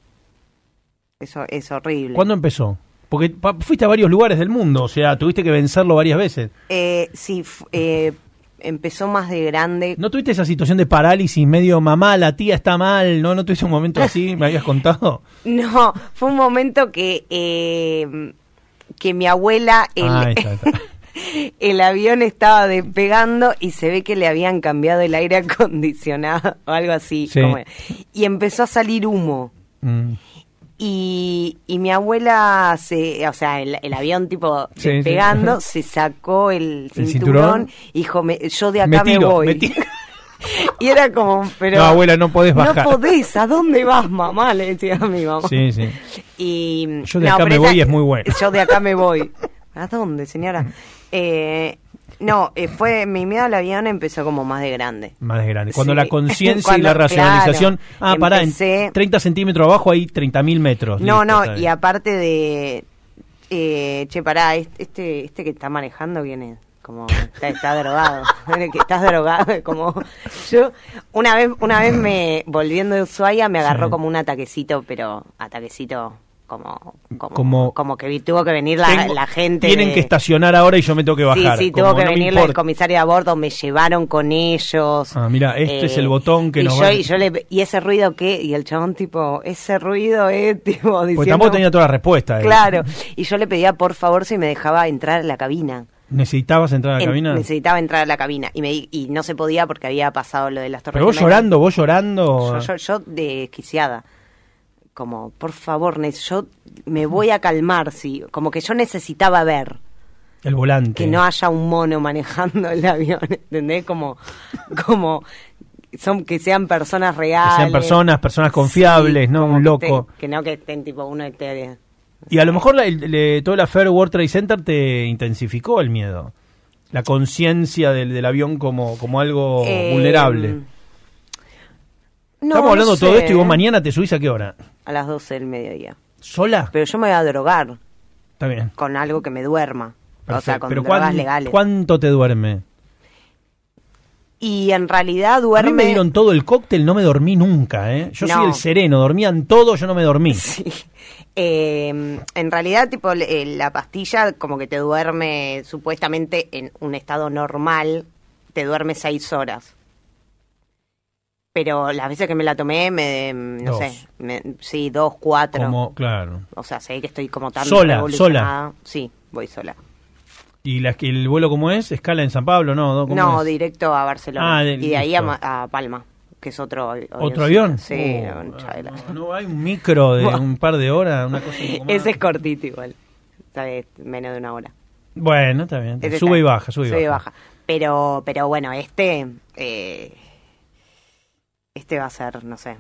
Speaker 2: Eso es horrible. ¿Cuándo
Speaker 1: empezó? Porque fuiste a varios lugares del mundo, o sea, tuviste que vencerlo varias veces.
Speaker 2: Eh, sí, eh, empezó más de grande. ¿No tuviste
Speaker 1: esa situación de parálisis medio mamá, la tía está mal? ¿No no tuviste un momento así? ¿Me habías contado? (laughs)
Speaker 2: No, fue un momento que, eh, que mi abuela... Ah, está, (laughs) (laughs) el avión estaba despegando y se ve que le habían cambiado el aire (laughs) acondicionado o algo así. y empezó a salir humo. Mm. Y, mi abuela, se, o sea, el, avión tipo despegando, (laughs) se sacó el cinturón, y dijo, yo de acá me, voy. y era como, pero... No, abuela, no podés bajar. No podés, ¿a dónde vas, mamá? Le decía a mi mamá. Sí, sí. yo de acá me voy es muy bueno. Yo de acá me voy. ¿A dónde, señora? Eh, no, eh, fue mi miedo al avión empezó como más de grande.
Speaker 1: Más de grande. Cuando la conciencia y la (laughs) racionalización. ah, pará, 30 centímetros abajo hay 30.000 metros. No, no, y
Speaker 2: aparte de. Eh, che, pará, este, este, este que está manejando viene como está, drogado, (laughs) que estás drogado, como yo una vez una vez me volviendo de Ushuaia me agarró como un ataquecito, pero ataquecito como, como, como, que tuvo que venir la, gente. Tienen que
Speaker 1: estacionar ahora y yo me tengo que bajar. Sí, sí, tuvo que venir el
Speaker 2: comisario a bordo, me llevaron con ellos. Ah,
Speaker 1: mira, este es el eh, botón que lo.
Speaker 2: y, ese ruido que, y el chabón tipo, ese ruido eh, (laughs) tipo Pues tampoco tenía
Speaker 1: toda la respuesta. Eh. Claro,
Speaker 2: y yo le pedía por favor si me dejaba entrar a la cabina.
Speaker 1: ¿Necesitabas entrar a la cabina? Necesitaba
Speaker 2: entrar a la cabina y, me, y no se podía porque había pasado lo de las torres. Pero vos llorando,
Speaker 1: vos llorando. Yo, yo,
Speaker 2: yo desquiciada como, por favor, yo me voy a calmar, sí, como que yo necesitaba ver.
Speaker 1: El volante. Que no
Speaker 2: haya un mono manejando el avión, (laughs) ¿entendés? Como, como son que sean personas reales. Que sean personas,
Speaker 1: personas confiables, no un loco.
Speaker 2: que, no que estén tipo uno hectárea.
Speaker 1: Y a lo mejor la, el, todo la World Trade Center te intensificó el miedo. La conciencia del, avión como, como algo eh, vulnerable.
Speaker 2: Estamos hablando de todo esto y vos ¿eh?
Speaker 1: mañana te subís a qué hora
Speaker 2: a las 12 del mediodía. ¿Sola? Pero yo me voy a drogar. Está bien. Con algo que me duerma. O sea, con drogas legales.
Speaker 1: ¿Cuánto te duerme?
Speaker 2: Y en realidad duerme. A me dieron
Speaker 1: todo el cóctel, no me dormí nunca, ¿eh? Yo soy el sereno, dormían todo, yo no me dormí. (laughs)
Speaker 2: Sí. Em, en realidad, tipo, eh, la pastilla como que te duerme supuestamente en un estado normal, te duerme seis horas pero las veces que me la tomé, me, no sé, sí, dos, cuatro. Como, claro. O sea, sé que estoy como tan sola, sola. Sí, voy sola.
Speaker 1: ¿Y la, el vuelo cómo es? ¿Escala en San Pablo? No, no directo
Speaker 2: a Barcelona. Ah, y de ahí a, Palma, que es otro avión. ¿Otro avión? Sí, oh, ah, no, no, hay
Speaker 1: un micro de (laughs) un par de horas, una cosa
Speaker 2: Ese es cortito igual, ¿sabes? menos de una hora.
Speaker 1: Bueno, está bien. sube y baja, sube y baja.
Speaker 2: baja. Pero, pero bueno, este... Eh, este va a ser, no sé.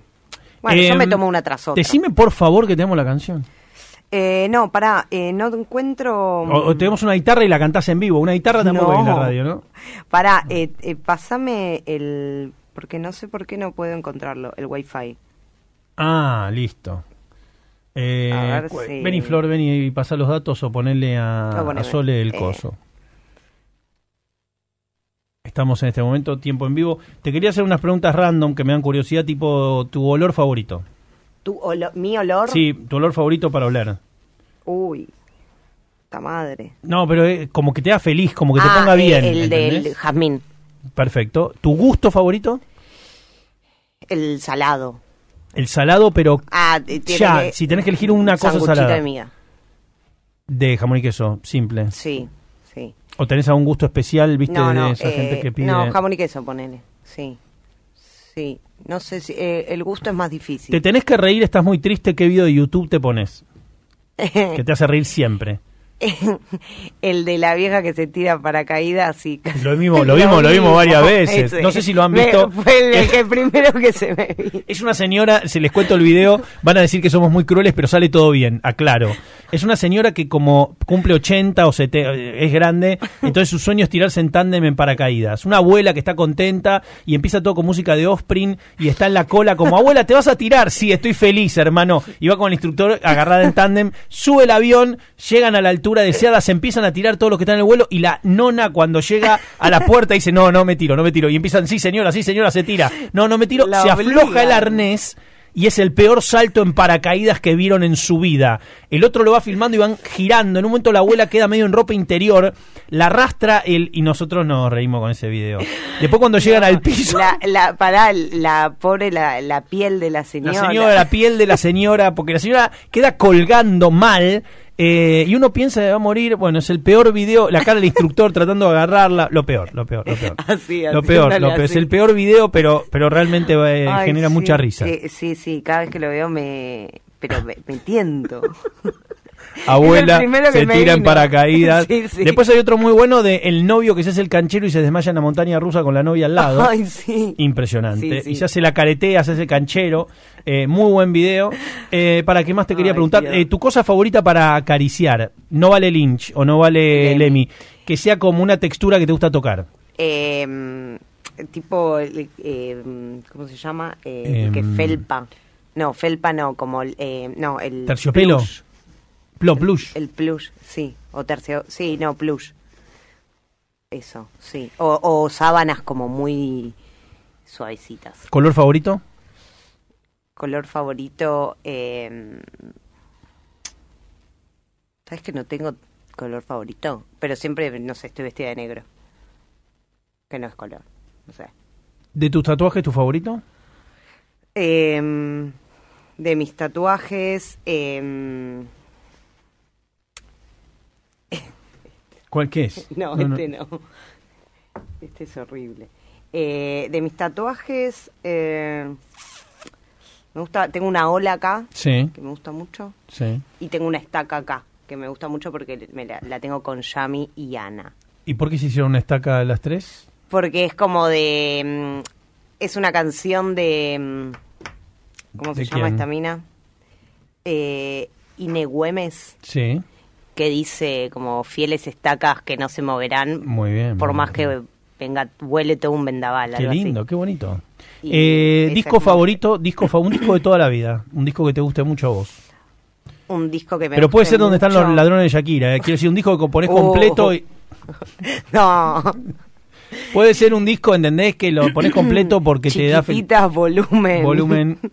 Speaker 2: Bueno, yo me em, tomo una tras otra. Decime
Speaker 1: por favor que tenemos la canción.
Speaker 2: Eh, no, pará, eh, no encuentro. O,
Speaker 1: tenemos una guitarra y la cantás en vivo. Una guitarra tampoco no. en la radio, ¿no?
Speaker 2: Pará, eh, eh, pásame el. Porque no sé por qué no puedo encontrarlo, el wifi.
Speaker 1: Ah, listo. Eh, a Vení, Flor, vení y pasá los datos o ponerle a Sole el eh, coso estamos en este momento, tiempo en vivo. Te quería hacer unas preguntas random que me dan curiosidad, tipo tu olor favorito.
Speaker 2: ¿Tu olor, ¿Mi olor? Sí,
Speaker 1: tu olor favorito para oler.
Speaker 2: Uy, esta madre.
Speaker 1: No, pero eh, como que te da feliz, como que te ah, ponga eh, bien. El, del jazmín. Perfecto. ¿Tu gusto favorito?
Speaker 2: El salado.
Speaker 1: El salado, pero
Speaker 2: ah, eh, ya, si tenés que elegir una cosa salada. De,
Speaker 1: de jamón y queso, simple.
Speaker 2: Sí, sí.
Speaker 1: ¿O tenés algún gusto especial, viste, de esa gente eh, que pide? No, jamón
Speaker 2: y queso, ponele, sí. Sí, no sé si eh, el gusto es más difícil. Te
Speaker 1: tenés que reír, estás muy triste, ¿qué video de YouTube te pones?
Speaker 2: (laughs) que
Speaker 1: te hace reír siempre
Speaker 2: el de la vieja que se tira paracaídas y
Speaker 1: lo (laughs) mismo lo vimos lo vimos varias veces no sé si lo han visto
Speaker 2: fue el, primero que se me
Speaker 1: es una señora si les cuento el video van a decir que somos muy crueles pero sale todo bien aclaro es una señora que como cumple 80 o 70 es grande entonces su sueño es tirarse en tándem en paracaídas una abuela que está contenta y empieza todo con música de Offspring y está en la cola como abuela te vas a tirar sí estoy feliz hermano y va con el instructor agarrada en tándem sube el avión llegan a la altura deseada, se empiezan a tirar todos los que están en el vuelo y la nona cuando llega a la puerta dice, no, no me tiro, no me tiro. Y empiezan, sí señora, sí señora, se tira. No, no me tiro. se afloja el arnés y es el peor salto en paracaídas que vieron en su vida. El otro lo va filmando y van girando. En un momento la abuela queda medio en ropa interior, la arrastra el. y nosotros nos reímos con ese video. Después cuando llegan al piso...
Speaker 2: La, la, la pobre, la, la piel de la señora. La señora, la
Speaker 1: piel de la señora, porque la señora queda colgando mal eh, y uno piensa que va a morir, bueno, es el peor video, la cara del instructor (laughs) tratando de agarrarla, lo peor, lo peor, lo peor. (laughs) lo peor, lo peor. es el peor video, pero, pero realmente eh, genera mucha risa.
Speaker 2: Eh, sí, sí, cada vez que lo veo me, pero me, tiento. (laughs) Abuela se tiran paracaídas. Después hay
Speaker 1: otro muy bueno de el novio que se hace el canchero y se desmaya en la montaña rusa con la novia al lado. Ay, sí. Impresionante. Y se hace la caretea, se hace el canchero. Eh, muy buen video. Eh, ¿Para qué más te quería preguntar? Eh, ¿Tu cosa favorita para acariciar? No vale Lynch o no vale Lemmy. Que sea como una textura que te gusta tocar.
Speaker 2: Em, tipo, em, ¿cómo se llama? Em, que felpa. No, felpa no, como no, el... Terciopelo. Plush. plush. El, plush, sí. O tercio... Sí, no, plush. Eso, sí. o sábanas como muy suavecitas.
Speaker 1: ¿Color favorito?
Speaker 2: color favorito. Em, ¿Sabes que no tengo color favorito? Pero siempre, no sé, estoy vestida de negro. Que no es color, no sé.
Speaker 1: ¿De tus tatuajes tu favorito?
Speaker 2: Em, de mis tatuajes. Em,
Speaker 1: (laughs) ¿Cuál que es? No, este
Speaker 2: no. Este es horrible. Eh, de mis tatuajes. Eh, me gusta, tengo una ola acá, que me gusta mucho. Y tengo una estaca acá, que me gusta mucho porque la, tengo con Yami y Ana.
Speaker 1: ¿Y por qué se hicieron una estaca las tres?
Speaker 2: Porque es como de... Mm, es una canción de... Mm, ¿Cómo se llama esta mina? Eh, Inegüemes. Sí. Que dice como fieles estacas que no se moverán. Muy bien. Por más que venga, huele un vendaval. Qué lindo, qué bonito. Eh, disco
Speaker 1: favorito, disco un disco de toda la vida, un disco que te guste mucho a vos.
Speaker 2: Un disco que me Pero puede ser donde están los
Speaker 1: ladrones de Shakira, eh, quiero decir, un disco que ponés oh. completo y...
Speaker 2: (laughs) no.
Speaker 1: Puede ser un disco, ¿entendés? Que lo
Speaker 2: pones completo porque
Speaker 1: te da... Chiquitas,
Speaker 2: volumen. Volumen. (laughs)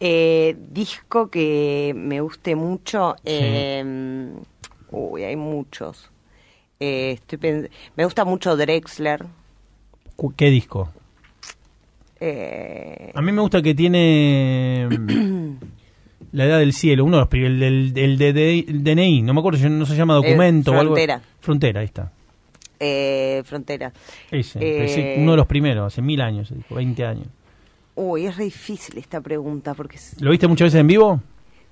Speaker 2: Eh, disco que me guste mucho. Em, uy, hay muchos. me gusta mucho Drexler. ¿Qué disco? Eh,
Speaker 1: A mí me gusta que tiene (clears throat) La Edad del Cielo, uno de los primeros. el, el, DNI, no me acuerdo, no se llama documento frontera. Frontera, ahí está.
Speaker 2: Eh, frontera. Ese, eh, uno de
Speaker 1: los primeros, hace mil años, 20 años.
Speaker 2: Uy, es re difícil esta pregunta porque...
Speaker 1: ¿Lo viste muchas veces en vivo?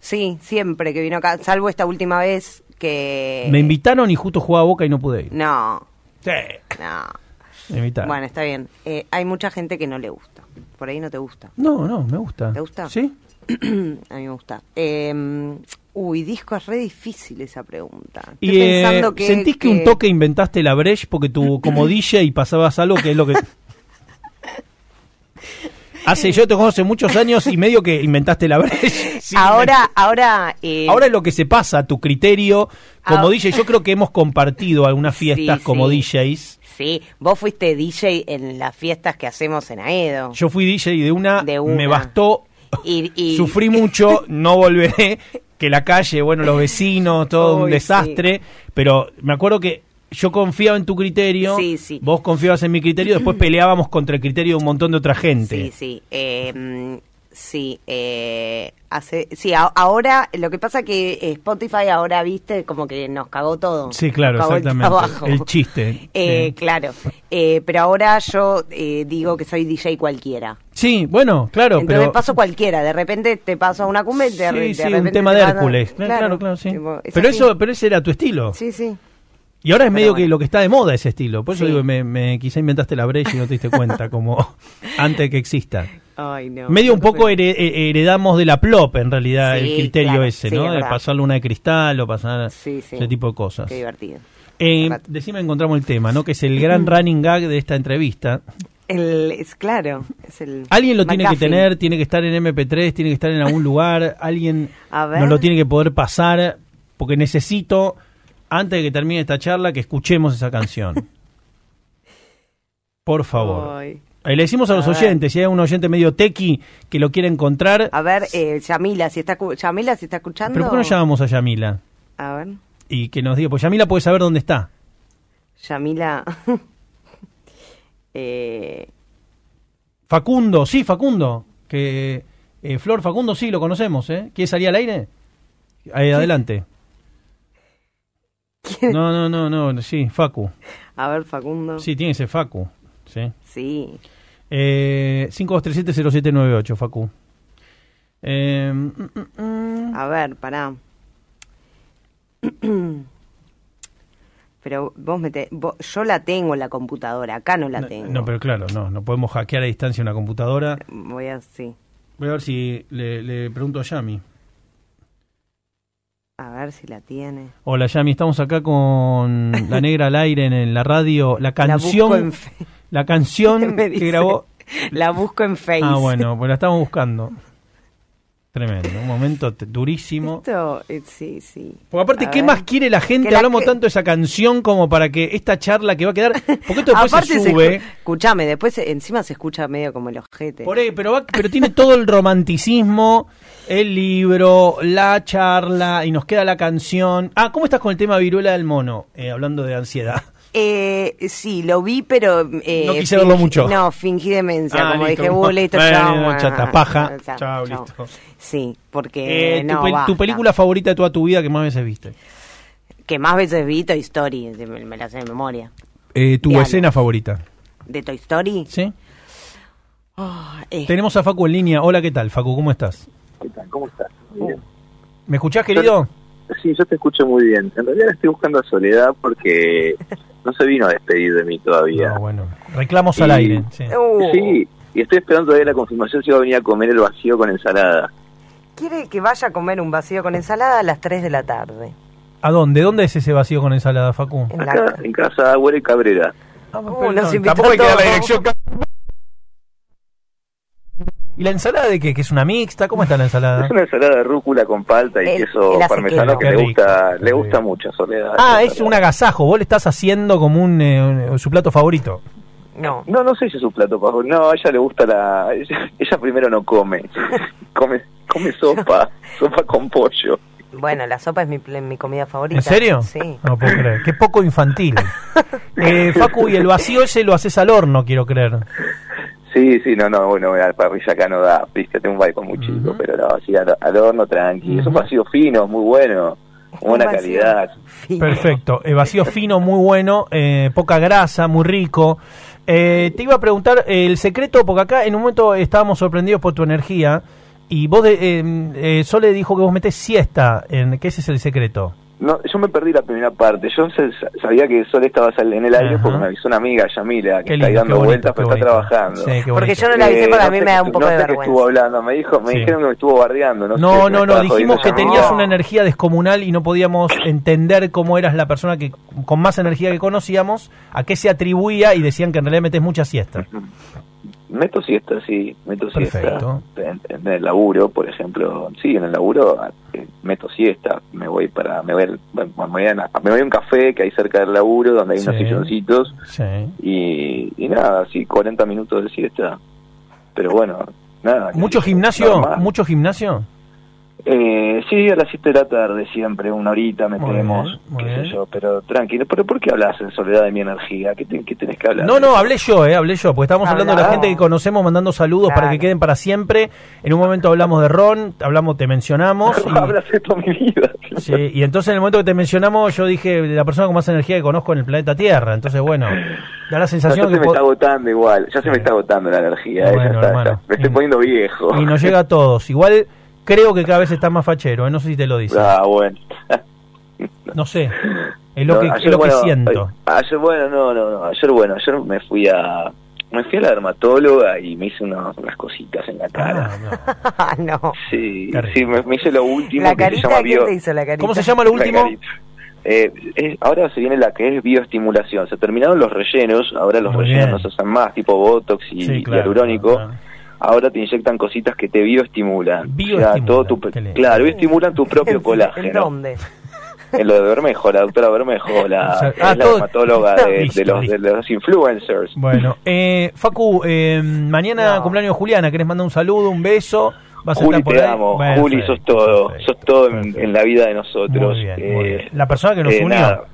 Speaker 2: Sí, siempre que vino acá, salvo esta última vez que... Me
Speaker 1: invitaron y justo jugaba Boca y no pude ir.
Speaker 2: No. Sí. No. Bueno, está bien. Eh, hay mucha gente que no le gusta. Por ahí no te gusta.
Speaker 1: No, no, me gusta. ¿Te
Speaker 2: gusta? Sí. (clears throat) a mí me gusta. Em, uy, disco es re difícil esa pregunta. Eh, ¿Sentís que... un toque
Speaker 1: inventaste la Breche porque tú (clears throat) como DJ y pasabas algo que es lo que... (laughs) Hace, yo te conozco muchos años y medio que inventaste la brecha.
Speaker 2: (laughs) ahora, ahora. Eh, ahora es
Speaker 1: lo que se pasa, tu criterio como ah. DJ. Yo creo que hemos compartido algunas fiestas como DJs.
Speaker 2: Sí, vos fuiste DJ en las fiestas que hacemos en Aedo.
Speaker 1: Yo fui DJ de una, de una. me bastó,
Speaker 2: y, (laughs) sufrí
Speaker 1: mucho, no volveré, que la calle, bueno, los vecinos, todo un desastre, pero me acuerdo que yo confiaba en tu criterio, sí, sí. vos confiabas en mi criterio, después peleábamos contra el criterio de un montón de otra gente. Sí,
Speaker 2: sí. Eh, mm, Sí, eh, hace, sí ahora lo que pasa que eh, Spotify ahora, viste, como que nos cagó todo. Sí, claro, exactamente. El,
Speaker 1: chiste.
Speaker 2: Eh, claro, pero ahora yo digo que soy DJ cualquiera.
Speaker 1: Sí, bueno, claro. Entonces pero... paso
Speaker 2: cualquiera, de repente te paso a una cumbia. sí, sí, un tema de Hércules. Claro, claro, sí. pero, eso,
Speaker 1: pero ese era tu estilo. Sí, sí. Y ahora es medio que lo que está de moda ese estilo. Por eso digo, me, quizá inventaste la brecha y no te diste cuenta, como (laughs) antes que exista. Medio un poco heredamos de la plop, en realidad, el criterio ese, ¿no? de pasar luna de cristal o pasar ese tipo de cosas. Qué divertido. Eh, decime, encontramos el tema, ¿no? Que es el (clears throat) gran running gag de esta entrevista.
Speaker 2: es claro, Alguien lo tiene que tener,
Speaker 1: tiene que estar en MP3, tiene que estar en algún lugar, alguien nos lo tiene que poder pasar, porque necesito, antes de que termine esta charla, que escuchemos esa canción. (laughs) Por favor.
Speaker 2: Eh, le decimos a, los oyentes,
Speaker 1: si hay un oyente medio tequi que lo quiere encontrar.
Speaker 2: A ver, eh, Yamila, si está, Yamila, si está escuchando. ¿Pero por qué no
Speaker 1: llamamos a Yamila? A ver. Y que nos diga, pues Yamila puede saber dónde está.
Speaker 2: Yamila. (laughs) eh...
Speaker 1: Facundo, sí, Facundo. Que eh, Flor Facundo, sí, lo conocemos, ¿eh? ¿Quiere salir al aire? Ahí, eh, adelante. No, no, no, no, sí, Facu. A
Speaker 2: ver, Facundo. Sí,
Speaker 1: tiene ese Facu, sí. Sí. Eh, 5237-0798, Facu.
Speaker 2: Eh, mm, mm, mm. A ver, pará. (clears throat) pero vos, yo la tengo en la computadora, acá no la tengo. No,
Speaker 1: pero claro, no, no podemos hackear a distancia una computadora. Voy a, sí. Voy a ver si le pregunto a Yami
Speaker 2: si la tiene.
Speaker 1: Hola, Yami, estamos acá con La Negra al aire en, la radio. La canción, la, la canción (laughs) que grabó.
Speaker 2: La busco en Facebook. Ah, bueno,
Speaker 1: pues la estamos buscando. Tremendo, un momento durísimo.
Speaker 2: Esto, eh, sí, sí. Porque aparte, ¿qué más quiere la gente? Hablamos tanto
Speaker 1: de esa canción como para que
Speaker 2: esta charla que va a quedar. Porque esto después se sube. escúchame después encima se escucha medio como el ojete. Por
Speaker 1: ahí, pero, pero tiene todo el romanticismo, el libro, la charla, y nos queda la canción. Ah, ¿cómo estás con el tema viruela del mono? Eh, hablando de ansiedad.
Speaker 2: Eh, sí, lo vi, pero... Eh, no quise verlo mucho. No, fingí demencia, ah, como dije, vos, paja, listo. Sí, porque eh, tu,
Speaker 1: película favorita de toda tu vida que más veces viste?
Speaker 2: Que más veces vi Toy Story, me, la sé de memoria.
Speaker 1: Eh, ¿Tu escena favorita?
Speaker 2: ¿De Toy Story? Sí.
Speaker 1: Ah, este Tenemos a Facu en línea. Hola, ¿qué tal, Facu? ¿Cómo estás?
Speaker 3: ¿Qué tal? ¿Cómo estás? ¿Me escuchás, querido? Sí, yo te escucho muy bien. En realidad estoy buscando a Soledad porque no se vino a despedir de mí todavía. Ah, bueno, reclamos al aire. Uh. Sí. y estoy esperando todavía la confirmación si va a venir a comer el vacío con ensalada.
Speaker 2: Quiere que vaya a comer un vacío con ensalada a las 3 de la tarde.
Speaker 3: ¿A
Speaker 1: dónde? ¿Dónde es ese vacío con ensalada, Facu? En, casa la...
Speaker 3: en casa Agüero y Cabrera.
Speaker 2: Ah, ah, tampoco hay que la dirección,
Speaker 1: ¿Y la ensalada de qué? ¿Que es una mixta? ¿Cómo está la ensalada? Es
Speaker 3: una ensalada de rúcula con palta y queso parmesano que le gusta, le gusta mucho, Soledad. Ah,
Speaker 1: es un agasajo. Vos le estás haciendo como un, eh, eh, su plato favorito.
Speaker 3: No. No, no sé si es su plato favorito. No, a ella le gusta la... Ella, primero no come. (laughs) come, come sopa. (laughs) sopa con pollo.
Speaker 2: Bueno, la sopa es mi, comida favorita. ¿En serio? Sí. No puedo creer.
Speaker 1: Qué poco infantil. (laughs) Eh, Facu, y el vacío ese lo haces al horno, quiero creer.
Speaker 3: Sí, sí, no, no, bueno, la parrilla acá no da, viste, tengo un con muy chico, pero no, Vacío adorno tranqui, es un vacío fino, muy bueno, buena calidad.
Speaker 1: Perfecto, el vacío fino, muy bueno, eh, poca grasa, muy rico. Eh, te iba a preguntar eh, el secreto, porque acá en un momento estábamos sorprendidos por tu energía, y vos, solo em, eh, Sole dijo que vos metés siesta, en, ¿qué ese es el secreto?
Speaker 3: no, yo me perdí la primera parte. Yo sabía que Sol estaba en el aire porque me avisó una amiga, Yamila, que está ahí dando vueltas, pero está trabajando. porque yo no la avisé porque a mí me da un eh, poco de vergüenza. me dijo, me dijeron que me estuvo bardeando. No, no, no, dijimos que tenías una
Speaker 1: energía descomunal y no podíamos (coughs) entender cómo eras la persona que con más energía que conocíamos, a qué se atribuía y decían que en realidad metes mucha siesta
Speaker 3: meto siesta, sí, meto siesta. En, el laburo, por ejemplo, sí, en el laburo ah, eh, meto siesta, me voy para, me voy, me, voy a, un café que hay cerca del laburo donde hay unos silloncitos y, nada, así, 40 minutos de siesta. Pero bueno, nada. ¿Mucho gimnasio?
Speaker 1: ¿Mucho gimnasio?
Speaker 3: Eh, sí, a las 7 de la tarde siempre, una horita metemos, qué pero tranquilo. ¿Pero por qué hablas en soledad de mi energía? ¿Qué, tenés que hablar?
Speaker 1: No, no, hablé yo, eh, hablé yo, porque estamos hablando de la gente que conocemos, mandando saludos para que queden para siempre. En un momento hablamos de Ron, hablamos, te mencionamos. (laughs) y, hablas de mi vida. y entonces en el momento que te mencionamos, yo dije, la persona con más energía que conozco en el planeta Tierra. Entonces, bueno,
Speaker 3: da la sensación que... ya se me está agotando igual, ya se me está agotando la energía. Eh, me estoy poniendo viejo. Y nos llega a
Speaker 1: todos. Igual creo que cada vez está más fachero, ¿eh? no sé si te lo
Speaker 3: dice. Ah, bueno. no sé, es lo, que, es lo que siento. Ayer, bueno, no, no, no, ayer, bueno, ayer me fui a... Me fui a la dermatóloga y me hice unas, cositas en la cara. Ah, no. (laughs) Sí, me, hice lo último que se llama bio... ¿Cómo se llama lo último? Eh, ahora se viene la que es bioestimulación. Se terminaron los rellenos, ahora los rellenos no se usan más, tipo Botox y, sí, hialurónico ahora te inyectan cositas que te bioestimulan. bioestimulan o todo tu, claro, bioestimulan tu propio (laughs) colágeno. ¿En dónde? (laughs) en lo de Bermejo, la doctora Bermejo, (laughs) la, ah, dermatóloga de, los, de, los, influencers. Bueno,
Speaker 1: eh, Facu, eh, mañana cumpleaños de Juliana, ¿querés mandar un saludo, un beso? Juli, a te Juli,
Speaker 3: sos todo. sos todo en, la vida de nosotros. Eh, la persona que nos unió.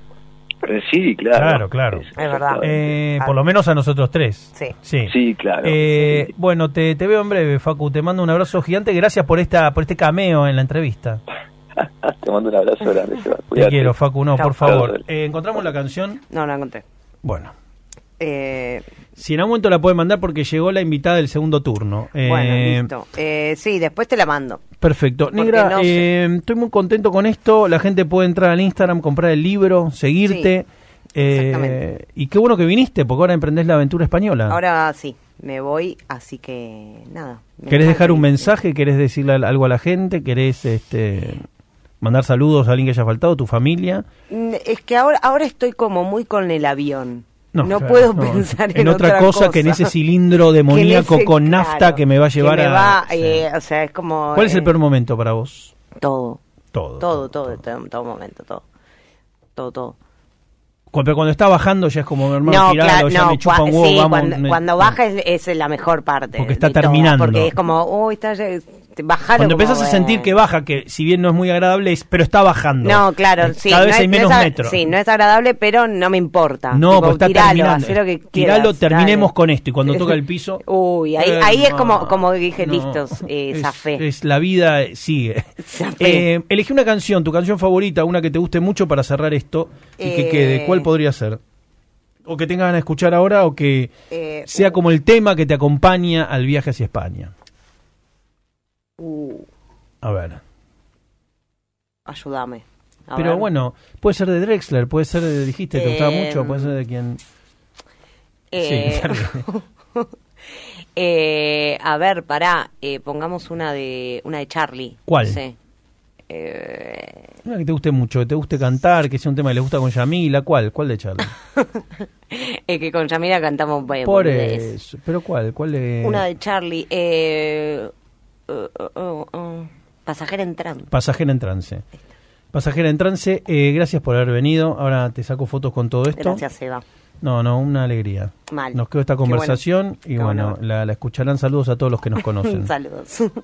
Speaker 3: Eh, sí, claro.
Speaker 1: Claro, Es, verdad. Eh, por lo menos a nosotros tres. Sí. Sí, claro. Eh, bueno, te, veo en breve, Facu. Te mando un abrazo gigante. Gracias por, esta, por este cameo en la entrevista.
Speaker 3: (laughs) te mando un abrazo grande.
Speaker 1: Te quiero, Facu. No, por favor. ¿Encontramos la canción? no la encontré. Bueno si en algún momento la puede mandar porque llegó la invitada del segundo turno. Bueno, eh, listo.
Speaker 2: Eh, sí, después te la mando.
Speaker 1: Perfecto. Negra, eh, estoy muy contento con esto. La gente puede entrar al Instagram, comprar el libro, seguirte. exactamente. y qué bueno que viniste, porque ahora emprendés la aventura española.
Speaker 2: Ahora sí, me voy, así que nada. ¿Querés dejar un
Speaker 1: mensaje? ¿Querés decirle algo a la gente? ¿Querés este, mandar saludos a alguien que haya faltado, tu familia?
Speaker 2: Mm, es que ahora, ahora estoy como muy con el avión. No, puedo pensar en, otra, cosa, que en ese cilindro (laughs) demoníaco con nafta que me va a llevar a... Eh, o sea, es como... ¿Cuál es el eh,
Speaker 1: peor momento para vos? Todo.
Speaker 2: Todo. Todo, todo, todo, momento, todo. Todo, todo.
Speaker 1: Pero cuando está bajando ya es como mi hermano ya me chupa un huevo, vamos, cuando, cuando,
Speaker 2: baja es, la mejor parte. Porque está terminando. porque es como, uy, está, cuando empiezas a sentir
Speaker 1: que baja, que si bien no es muy agradable, pero está bajando. No, claro, eh, sí. Cada vez hay menos metros. Sí,
Speaker 2: no es agradable, pero no me importa. No, pues está
Speaker 1: terminemos con esto. Y cuando toca el
Speaker 2: piso... (laughs) Uy, eh, ahí, es como, como dije, listos, eh, fe.
Speaker 1: Es, la vida sigue. Eh, elegí una canción, tu canción favorita, una que te guste mucho para cerrar esto y que eh, quede. ¿Cuál podría ser? o que tengan a escuchar ahora o que sea como el tema que te acompaña al viaje hacia España. Uh. A ver.
Speaker 2: Ayúdame. Pero
Speaker 1: bueno, puede ser de Drexler, puede ser de, dijiste, te gustaba mucho, em. puede ser de quien...
Speaker 2: Eh. (laughs) (laughs) Eh, a ver, pará, eh, pongamos una de una de Charlie. ¿Cuál? Una
Speaker 1: que te guste mucho, que te guste cantar, que sea un tema que le gusta con Yamila, ¿cuál? ¿Cuál de Charlie?
Speaker 2: (laughs) es que con Yamila cantamos... Por, por eso.
Speaker 1: ¿Pero cuál? ¿Cuál Una
Speaker 2: de Charlie, eh... Uh, uh, uh, pasajera en trance.
Speaker 1: Pasajera en trance. Eh, gracias por haber venido. Ahora te saco fotos con todo esto. Gracias, Eva. No, no, una alegría. Nos quedó esta conversación y bueno, La, la escucharán. Saludos a todos los que nos (laughs) conocen.
Speaker 3: Saludos. (laughs)